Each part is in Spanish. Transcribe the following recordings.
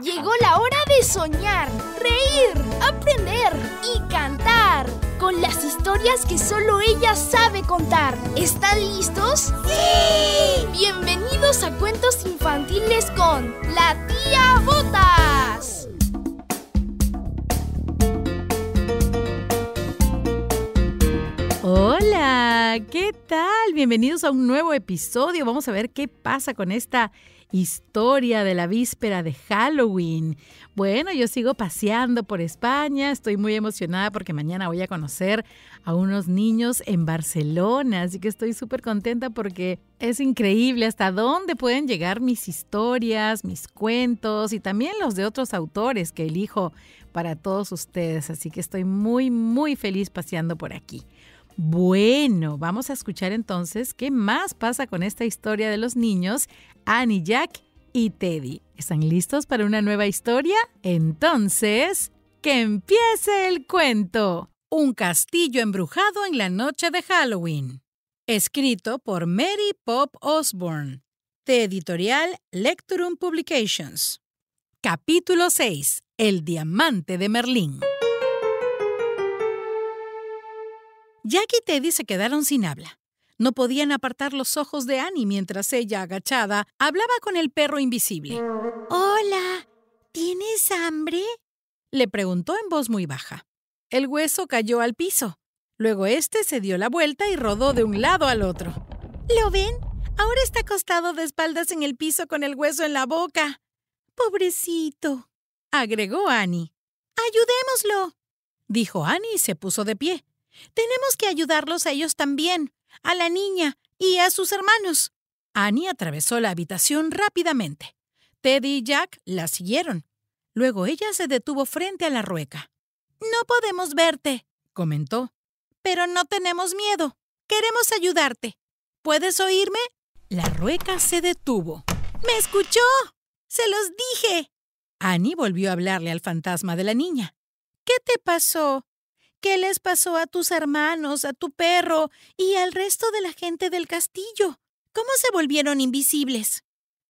Llegó la hora de soñar, reír, aprender y cantar con las historias que solo ella sabe contar. ¿Están listos? ¡Sí! Bienvenidos a Cuentos Infantiles con la tía Botas. Hola, ¿qué tal? Bienvenidos a un nuevo episodio. Vamos a ver qué pasa con esta historia de la víspera de Halloween. Bueno, yo sigo paseando por España, estoy muy emocionada porque mañana voy a conocer a unos niños en Barcelona, así que estoy súper contenta porque es increíble hasta dónde pueden llegar mis historias, mis cuentos y también los de otros autores que elijo para todos ustedes, así que estoy muy, muy feliz paseando por aquí. Bueno, vamos a escuchar entonces qué más pasa con esta historia de los niños, Annie, Jack y Teddy. ¿Están listos para una nueva historia? Entonces, que empiece el cuento. Un castillo embrujado en la noche de Halloween. Escrito por Mary Pop Osborne. De editorial Lecturum Publications. Capítulo 6. El diamante de Merlín. Jack y Teddy se quedaron sin habla. No podían apartar los ojos de Annie mientras ella, agachada, hablaba con el perro invisible. Hola, ¿tienes hambre? le preguntó en voz muy baja. El hueso cayó al piso. Luego este se dio la vuelta y rodó de un lado al otro. ¿Lo ven? Ahora está acostado de espaldas en el piso con el hueso en la boca. Pobrecito, agregó Annie. Ayudémoslo, dijo Annie y se puso de pie. Tenemos que ayudarlos a ellos también, a la niña y a sus hermanos. Annie atravesó la habitación rápidamente. Teddy y Jack la siguieron. Luego ella se detuvo frente a la rueca. No podemos verte, comentó. Pero no tenemos miedo. Queremos ayudarte. ¿Puedes oírme? La rueca se detuvo. ¡Me escuchó! ¡Se los dije! Annie volvió a hablarle al fantasma de la niña. ¿Qué te pasó? ¿Qué les pasó a tus hermanos, a tu perro y al resto de la gente del castillo? ¿Cómo se volvieron invisibles?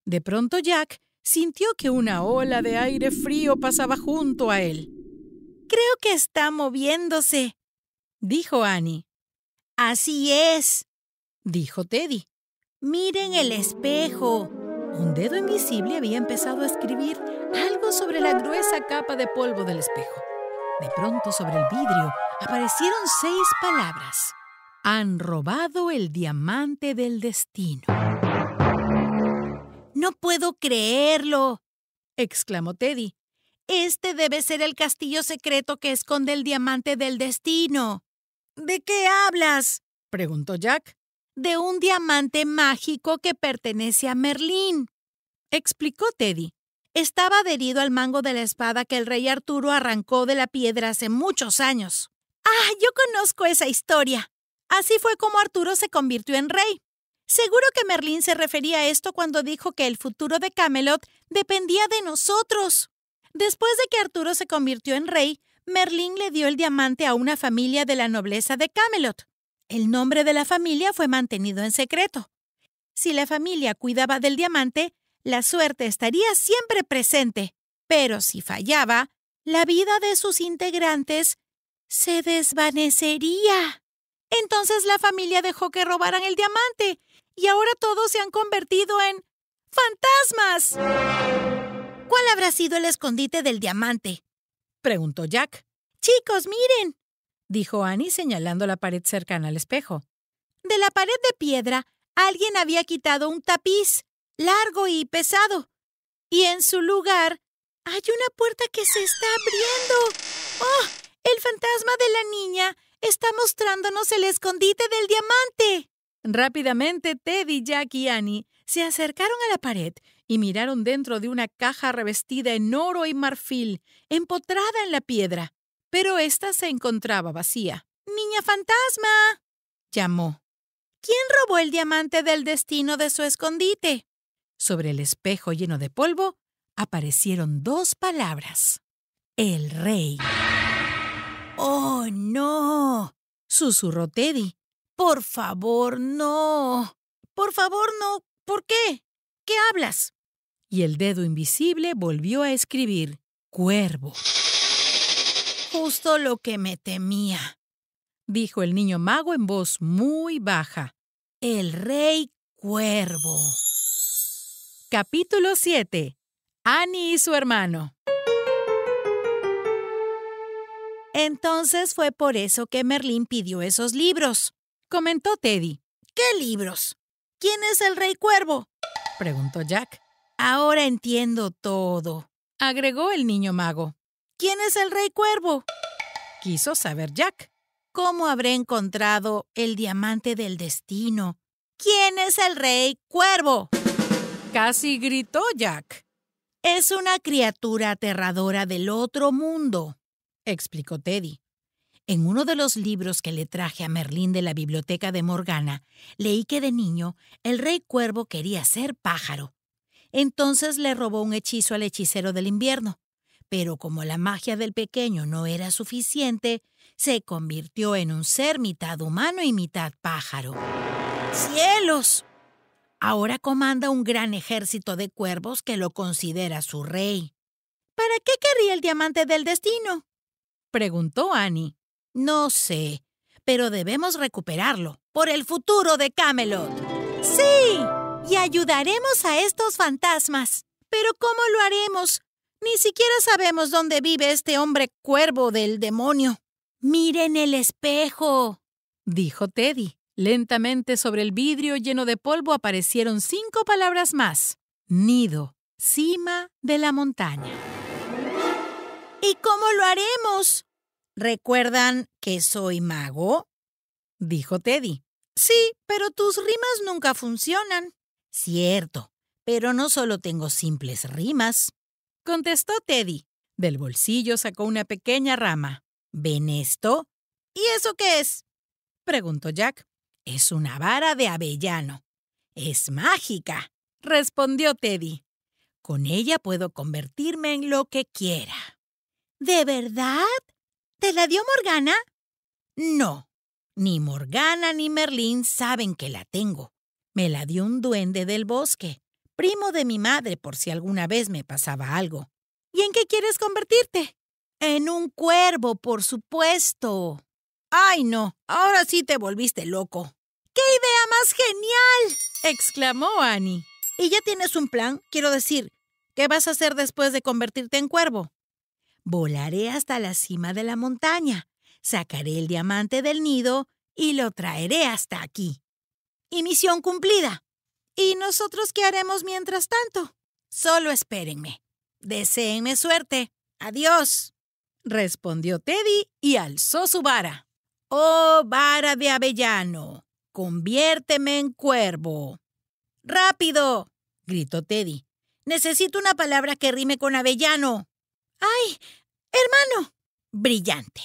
De pronto Jack sintió que una ola de aire frío pasaba junto a él. Creo que está moviéndose, dijo Annie. Así es, dijo Teddy. Miren el espejo. Un dedo invisible había empezado a escribir algo sobre la gruesa capa de polvo del espejo. De pronto sobre el vidrio aparecieron seis palabras. Han robado el diamante del destino. No puedo creerlo, exclamó Teddy. Este debe ser el castillo secreto que esconde el diamante del destino. ¿De qué hablas? preguntó Jack. De un diamante mágico que pertenece a Merlín, explicó Teddy estaba adherido al mango de la espada que el rey Arturo arrancó de la piedra hace muchos años. Ah, yo conozco esa historia. Así fue como Arturo se convirtió en rey. Seguro que Merlín se refería a esto cuando dijo que el futuro de Camelot dependía de nosotros. Después de que Arturo se convirtió en rey, Merlín le dio el diamante a una familia de la nobleza de Camelot. El nombre de la familia fue mantenido en secreto. Si la familia cuidaba del diamante, la suerte estaría siempre presente, pero si fallaba, la vida de sus integrantes se desvanecería. Entonces la familia dejó que robaran el diamante y ahora todos se han convertido en fantasmas. ¿Cuál habrá sido el escondite del diamante? preguntó Jack. Chicos, miren, dijo Annie señalando la pared cercana al espejo. De la pared de piedra, alguien había quitado un tapiz largo y pesado. Y en su lugar hay una puerta que se está abriendo. ¡Oh! El fantasma de la niña está mostrándonos el escondite del diamante. Rápidamente Teddy, Jack y Annie se acercaron a la pared y miraron dentro de una caja revestida en oro y marfil, empotrada en la piedra. Pero ésta se encontraba vacía. Niña fantasma. llamó. ¿Quién robó el diamante del destino de su escondite? Sobre el espejo lleno de polvo aparecieron dos palabras. El rey. ¡Oh, no! susurró Teddy. Por favor, no. Por favor, no. ¿Por qué? ¿Qué hablas? Y el dedo invisible volvió a escribir cuervo. Justo lo que me temía, dijo el niño mago en voz muy baja. El rey cuervo. Capítulo 7. Annie y su hermano. Entonces fue por eso que Merlín pidió esos libros, comentó Teddy. ¿Qué libros? ¿Quién es el rey cuervo? preguntó Jack. Ahora entiendo todo, agregó el niño mago. ¿Quién es el rey cuervo? Quiso saber Jack. ¿Cómo habré encontrado el diamante del destino? ¿Quién es el rey cuervo? Casi gritó Jack. Es una criatura aterradora del otro mundo, explicó Teddy. En uno de los libros que le traje a Merlín de la biblioteca de Morgana, leí que de niño el rey cuervo quería ser pájaro. Entonces le robó un hechizo al hechicero del invierno, pero como la magia del pequeño no era suficiente, se convirtió en un ser mitad humano y mitad pájaro. ¡Cielos! Ahora comanda un gran ejército de cuervos que lo considera su rey. ¿Para qué querría el diamante del destino? preguntó Annie. No sé, pero debemos recuperarlo por el futuro de Camelot. Sí, y ayudaremos a estos fantasmas. Pero ¿cómo lo haremos? Ni siquiera sabemos dónde vive este hombre cuervo del demonio. Miren el espejo, dijo Teddy. Lentamente sobre el vidrio lleno de polvo aparecieron cinco palabras más. Nido, cima de la montaña. ¿Y cómo lo haremos? ¿Recuerdan que soy mago? dijo Teddy. Sí, pero tus rimas nunca funcionan. Cierto, pero no solo tengo simples rimas. Contestó Teddy. Del bolsillo sacó una pequeña rama. ¿Ven esto? ¿Y eso qué es? preguntó Jack. Es una vara de avellano. Es mágica, respondió Teddy. Con ella puedo convertirme en lo que quiera. ¿De verdad? ¿Te la dio Morgana? No. Ni Morgana ni Merlín saben que la tengo. Me la dio un duende del bosque, primo de mi madre por si alguna vez me pasaba algo. ¿Y en qué quieres convertirte? En un cuervo, por supuesto. ¡Ay no! Ahora sí te volviste loco. ¡Qué idea más genial! exclamó Annie. ¿Y ya tienes un plan? Quiero decir, ¿qué vas a hacer después de convertirte en cuervo? Volaré hasta la cima de la montaña, sacaré el diamante del nido y lo traeré hasta aquí. Y misión cumplida. ¿Y nosotros qué haremos mientras tanto? Solo espérenme. Deseenme suerte. Adiós. Respondió Teddy y alzó su vara. Oh vara de avellano, conviérteme en cuervo. ¡Rápido! gritó Teddy. Necesito una palabra que rime con avellano. ¡Ay! ¡Hermano! Brillante.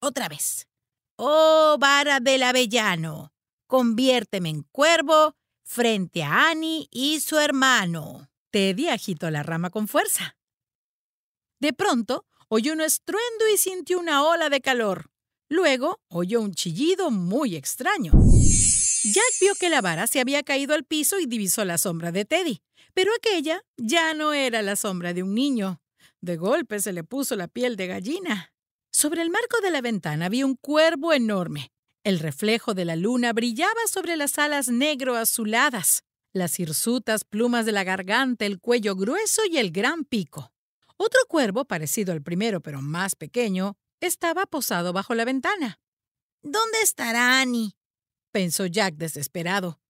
Otra vez. Oh vara del avellano, conviérteme en cuervo frente a Annie y su hermano. Teddy agitó la rama con fuerza. De pronto, oyó un estruendo y sintió una ola de calor. Luego oyó un chillido muy extraño. Jack vio que la vara se había caído al piso y divisó la sombra de Teddy, pero aquella ya no era la sombra de un niño. De golpe se le puso la piel de gallina. Sobre el marco de la ventana había un cuervo enorme. El reflejo de la luna brillaba sobre las alas negro azuladas, las hirsutas plumas de la garganta, el cuello grueso y el gran pico. Otro cuervo, parecido al primero pero más pequeño, estaba posado bajo la ventana. ¿Dónde estará Annie? pensó Jack desesperado.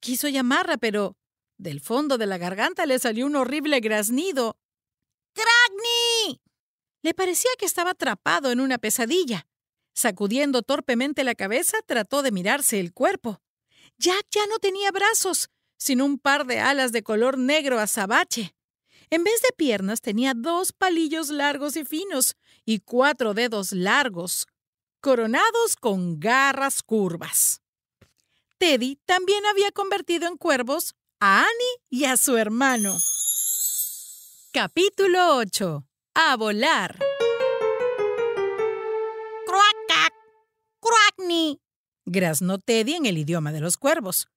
Quiso llamarla, pero del fondo de la garganta le salió un horrible graznido. ¡Crackney! Le parecía que estaba atrapado en una pesadilla. Sacudiendo torpemente la cabeza, trató de mirarse el cuerpo. Jack ya no tenía brazos, sino un par de alas de color negro azabache. En vez de piernas tenía dos palillos largos y finos, y cuatro dedos largos, coronados con garras curvas. Teddy también había convertido en cuervos a Annie y a su hermano. Capítulo 8. A volar. Croacac, croacni, graznó Teddy en el idioma de los cuervos.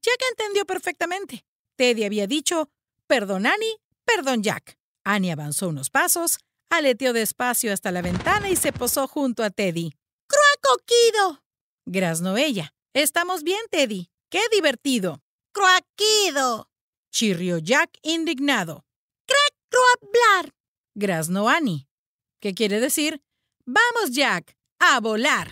Jack entendió perfectamente. Teddy había dicho, perdón Annie, perdón Jack. Annie avanzó unos pasos, Aleteó despacio hasta la ventana y se posó junto a Teddy. ¡Croacoquido! Graznó ella. Estamos bien, Teddy. ¡Qué divertido! ¡Croaquido! Chirrió Jack indignado. crack croablar! Graznó Annie. ¿Qué quiere decir? ¡Vamos, Jack! ¡A volar!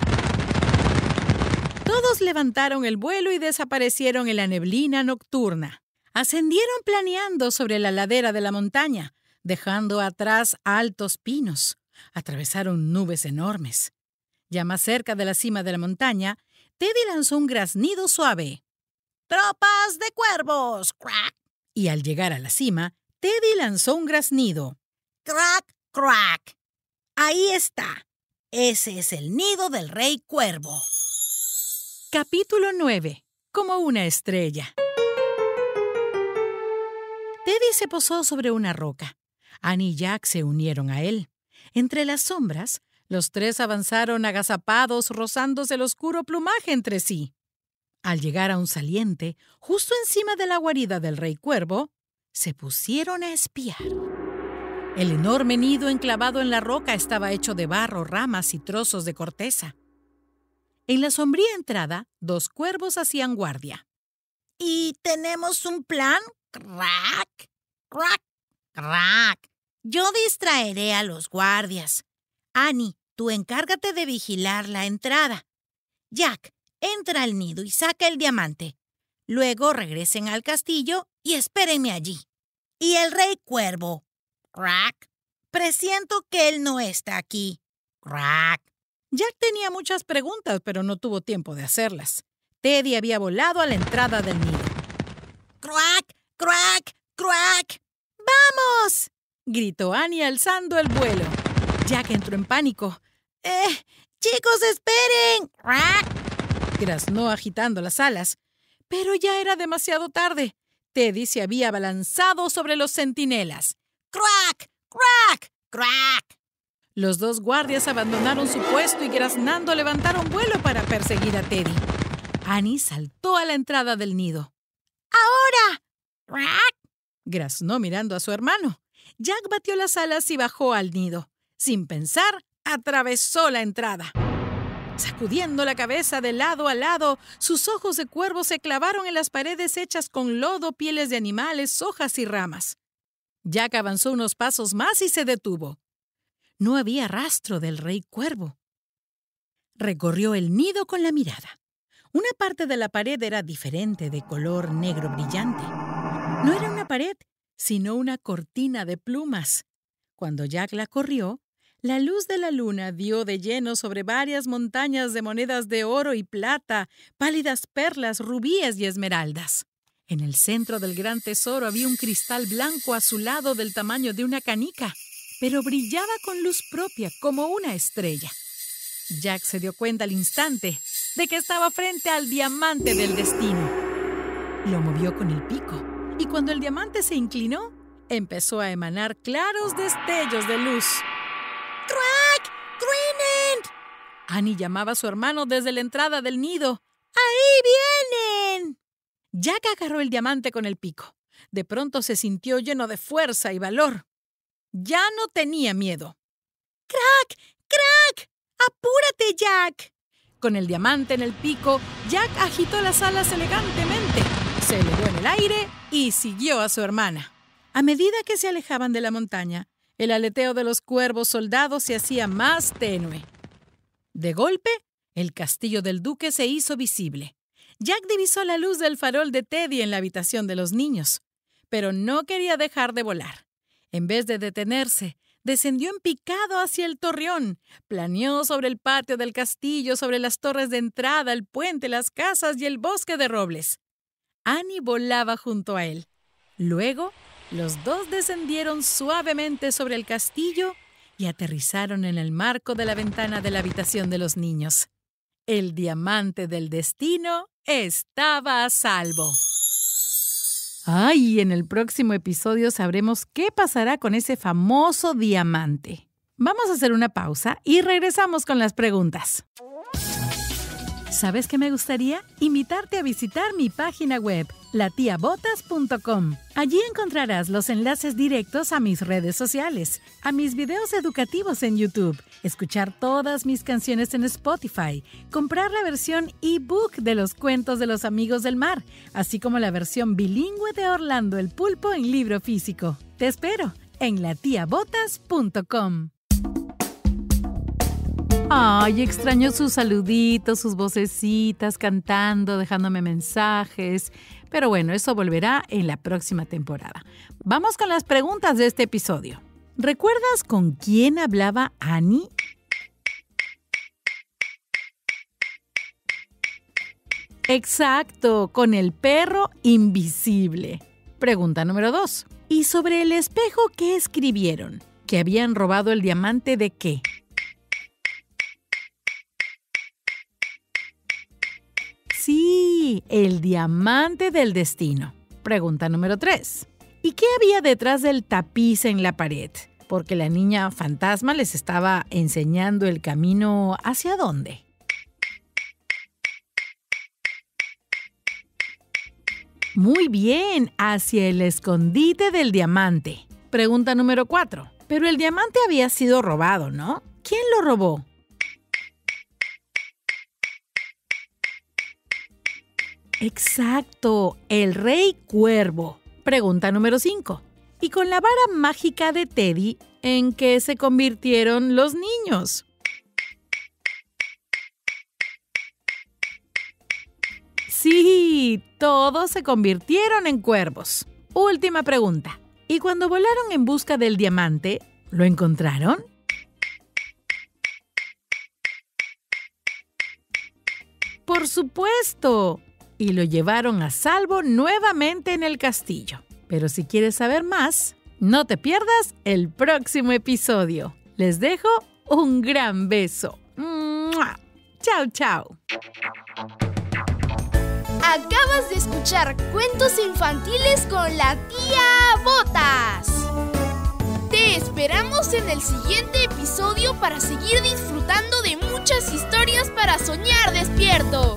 Todos levantaron el vuelo y desaparecieron en la neblina nocturna. Ascendieron planeando sobre la ladera de la montaña, dejando atrás altos pinos. Atravesaron nubes enormes. Ya más cerca de la cima de la montaña, Teddy lanzó un graznido suave. ¡Tropas de cuervos! ¡Crack! Y al llegar a la cima, Teddy lanzó un graznido. ¡Crack, crack! Ahí está. Ese es el nido del rey cuervo. Capítulo 9. Como una estrella. Teddy se posó sobre una roca. Annie y Jack se unieron a él. Entre las sombras, los tres avanzaron agazapados, rozándose el oscuro plumaje entre sí. Al llegar a un saliente, justo encima de la guarida del rey cuervo, se pusieron a espiar. El enorme nido enclavado en la roca estaba hecho de barro, ramas y trozos de corteza. En la sombría entrada, dos cuervos hacían guardia. ¿Y tenemos un plan? ¡Crack! ¡Crack! Crack. Yo distraeré a los guardias. Annie, tú encárgate de vigilar la entrada. Jack, entra al nido y saca el diamante. Luego regresen al castillo y espérenme allí. Y el rey cuervo. Crack. Presiento que él no está aquí. Crack. Jack tenía muchas preguntas, pero no tuvo tiempo de hacerlas. Teddy había volado a la entrada del nido. ¡Crack! ¡Crack! gritó Annie alzando el vuelo. Jack entró en pánico. ¡Eh! ¡Chicos, esperen! Graznó agitando las alas. Pero ya era demasiado tarde. Teddy se había balanzado sobre los centinelas. ¡Crack! ¡Crack! ¡Crack! Los dos guardias abandonaron su puesto y graznando levantaron vuelo para perseguir a Teddy. Annie saltó a la entrada del nido. ¡Ahora! ¡Crack! Graznó mirando a su hermano. Jack batió las alas y bajó al nido. Sin pensar, atravesó la entrada. Sacudiendo la cabeza de lado a lado, sus ojos de cuervo se clavaron en las paredes hechas con lodo, pieles de animales, hojas y ramas. Jack avanzó unos pasos más y se detuvo. No había rastro del rey cuervo. Recorrió el nido con la mirada. Una parte de la pared era diferente, de color negro brillante. No era una pared, sino una cortina de plumas. Cuando Jack la corrió, la luz de la luna dio de lleno sobre varias montañas de monedas de oro y plata, pálidas perlas, rubíes y esmeraldas. En el centro del gran tesoro había un cristal blanco azulado del tamaño de una canica, pero brillaba con luz propia como una estrella. Jack se dio cuenta al instante de que estaba frente al diamante del destino. Lo movió con el pico y cuando el diamante se inclinó, empezó a emanar claros destellos de luz. ¡Crack! ¡Crack! Annie llamaba a su hermano desde la entrada del nido. ¡Ahí vienen! Jack agarró el diamante con el pico. De pronto se sintió lleno de fuerza y valor. Ya no tenía miedo. ¡Crack! ¡Crack! ¡Apúrate, Jack! Con el diamante en el pico, Jack agitó las alas elegantemente se elevó en el aire y siguió a su hermana. A medida que se alejaban de la montaña, el aleteo de los cuervos soldados se hacía más tenue. De golpe, el castillo del duque se hizo visible. Jack divisó la luz del farol de Teddy en la habitación de los niños, pero no quería dejar de volar. En vez de detenerse, descendió en picado hacia el torreón, planeó sobre el patio del castillo, sobre las torres de entrada, el puente, las casas y el bosque de robles. Annie volaba junto a él. Luego, los dos descendieron suavemente sobre el castillo y aterrizaron en el marco de la ventana de la habitación de los niños. El diamante del destino estaba a salvo. ¡Ay! en el próximo episodio sabremos qué pasará con ese famoso diamante. Vamos a hacer una pausa y regresamos con las preguntas. ¿Sabes qué me gustaría? Invitarte a visitar mi página web, latiabotas.com. Allí encontrarás los enlaces directos a mis redes sociales, a mis videos educativos en YouTube, escuchar todas mis canciones en Spotify, comprar la versión ebook de los cuentos de los amigos del mar, así como la versión bilingüe de Orlando el Pulpo en libro físico. Te espero en latiabotas.com. Ay, extraño sus saluditos, sus vocecitas cantando, dejándome mensajes. Pero bueno, eso volverá en la próxima temporada. Vamos con las preguntas de este episodio. ¿Recuerdas con quién hablaba Annie? Exacto, con el perro invisible. Pregunta número 2. ¿Y sobre el espejo qué escribieron? ¿Que habían robado el diamante de qué? el diamante del destino? Pregunta número 3. ¿Y qué había detrás del tapiz en la pared? Porque la niña fantasma les estaba enseñando el camino hacia dónde. Muy bien, hacia el escondite del diamante. Pregunta número 4. Pero el diamante había sido robado, ¿no? ¿Quién lo robó? Exacto, el rey cuervo. Pregunta número 5. ¿Y con la vara mágica de Teddy, en qué se convirtieron los niños? Sí, todos se convirtieron en cuervos. Última pregunta. ¿Y cuando volaron en busca del diamante, lo encontraron? Por supuesto y lo llevaron a salvo nuevamente en el castillo. Pero si quieres saber más, no te pierdas el próximo episodio. Les dejo un gran beso. ¡Mua! Chao, chao. Acabas de escuchar cuentos infantiles con la tía Botas. Te esperamos en el siguiente episodio para seguir disfrutando de muchas historias para soñar despierto.